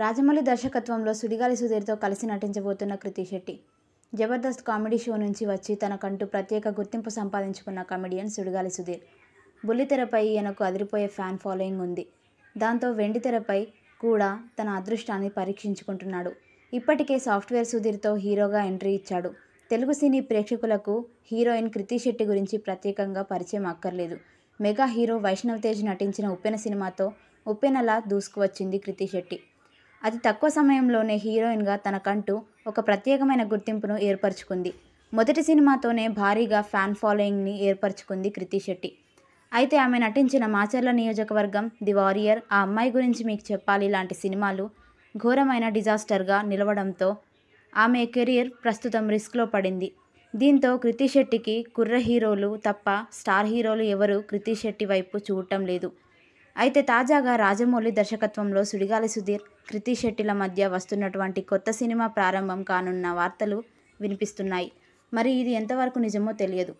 రాజమౌళి దర్శకత్వంలో సుడిగాలి సుధీర్తో కలిసి నటించబోతున్న కృతి శెట్టి జబర్దస్త్ కామెడీ షో నుంచి వచ్చి తనకంటూ ప్రత్యేక గుర్తింపు సంపాదించుకున్న కమెడియన్ సుడిగాలి సుధీర్ బుల్లితెరపై ఈయనకు అదిరిపోయే ఫ్యాన్ ఫాలోయింగ్ ఉంది దాంతో వెండితెరపై కూడా తన అదృష్టాన్ని పరీక్షించుకుంటున్నాడు ఇప్పటికే సాఫ్ట్వేర్ సుధీర్తో హీరోగా ఎంట్రీ ఇచ్చాడు తెలుగు సినీ ప్రేక్షకులకు హీరోయిన్ కృతి శెట్టి గురించి ప్రత్యేకంగా పరిచయం అక్కర్లేదు మెగా హీరో వైష్ణవ్ తేజ్ నటించిన ఉప్పెన సినిమాతో ఉప్పెనలా దూసుకువచ్చింది కృతి శెట్టి అతి తక్కువ సమయంలోనే హీరోయిన్గా తనకంటూ ఒక ప్రత్యేకమైన గుర్తింపును ఏర్పరచుకుంది మొదటి సినిమాతోనే భారీగా ఫ్యాన్ ఫాలోయింగ్ని ఏర్పరచుకుంది కృతి శెట్టి అయితే ఆమె నటించిన మాచర్ల నియోజకవర్గం ది వారియర్ ఆ అమ్మాయి గురించి మీకు చెప్పాలి లాంటి సినిమాలు ఘోరమైన డిజాస్టర్గా నిలవడంతో ఆమె కెరీర్ ప్రస్తుతం రిస్క్లో పడింది దీంతో కృతి శెట్టికి కుర్ర హీరోలు తప్ప స్టార్ హీరోలు ఎవరూ కృతి శెట్టి వైపు చూడటం లేదు అయితే తాజాగా రాజమౌళి దర్శకత్వంలో సుడిగాలి సుధీర్ కృతి శెట్టిల మధ్య వస్తున్నటువంటి కొత్త సినిమా ప్రారంభం కానున్న వార్తలు వినిపిస్తున్నాయి మరి ఇది ఎంతవరకు నిజమో తెలియదు